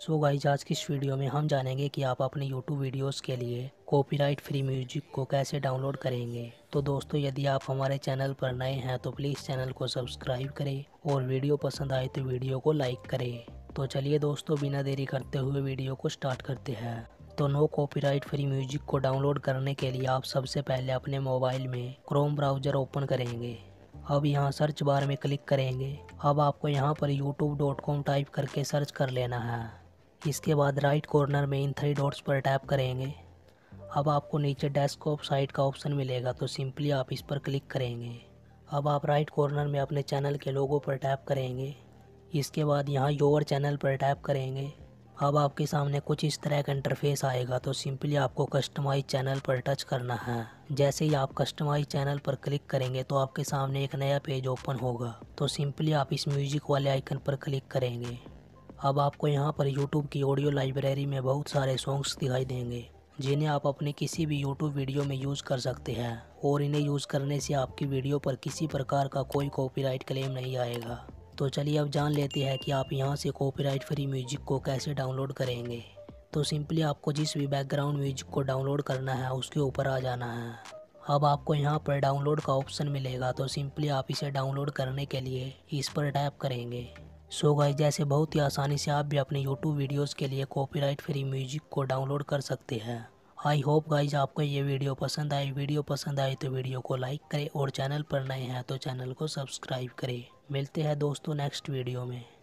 so guys आज की इस वीडियो में हम जानेंगे कि आप अपने YouTube वीडियोस के लिए कॉपीराइट फ्री म्यूजिक को कैसे डाउनलोड करेंगे तो दोस्तों यदि आप हमारे चैनल पर नए हैं तो प्लीज़ चैनल को सब्सक्राइब करें और वीडियो पसंद आए तो वीडियो को लाइक करें तो चलिए दोस्तों बिना देरी करते हुए वीडियो को स्टार्ट करते हैं तो नो कॉपीराइट फ्री म्यूजिक को डाउनलोड करने के लिए आप सबसे पहले अपने मोबाइल में क्रोम ब्राउज़र ओपन करेंगे अब यहाँ सर्च बार में क्लिक करेंगे अब आपको यहाँ पर youtube.com टाइप करके सर्च कर लेना है इसके बाद राइट कॉर्नर में इन थ्री डॉट्स पर टैप करेंगे अब आपको नीचे डेस्कटॉप साइट का ऑप्शन मिलेगा तो सिंपली आप इस पर क्लिक करेंगे अब आप राइट कॉर्नर में अपने चैनल के लोगों पर टैप करेंगे इसके बाद यहाँ योर चैनल पर टैप करेंगे अब आपके सामने कुछ इस तरह का इंटरफेस आएगा तो सिंपली आपको कस्टमाइज चैनल पर टच करना है जैसे ही आप कस्टमाइज चैनल पर क्लिक करेंगे तो आपके सामने एक नया पेज ओपन होगा तो सिंपली आप इस म्यूजिक वाले आइकन पर क्लिक करेंगे अब आपको यहाँ पर यूट्यूब की ऑडियो लाइब्रेरी में बहुत सारे सॉन्ग्स दिखाई देंगे जिन्हें आप अपने किसी भी YouTube वीडियो में यूज़ कर सकते हैं और इन्हें यूज़ करने से आपकी वीडियो पर किसी प्रकार का कोई कॉपीराइट क्लेम नहीं आएगा तो चलिए अब जान लेते हैं कि आप यहाँ से कॉपीराइट फ्री म्यूजिक को कैसे डाउनलोड करेंगे तो सिंपली आपको जिस भी बैकग्राउंड म्यूजिक को डाउनलोड करना है उसके ऊपर आ जाना है अब आपको यहाँ पर डाउनलोड का ऑप्शन मिलेगा तो सिंपली आप इसे डाउनलोड करने के लिए इस पर टैप करेंगे सो गाइस जैसे बहुत ही आसानी से आप भी अपने यूट्यूब वीडियोस के लिए कॉपीराइट फ्री म्यूजिक को डाउनलोड कर सकते हैं आई होप गाइज आपको ये वीडियो पसंद आए वीडियो पसंद आए तो वीडियो को लाइक करें और चैनल पर नए हैं तो चैनल को सब्सक्राइब करें मिलते हैं दोस्तों नेक्स्ट वीडियो में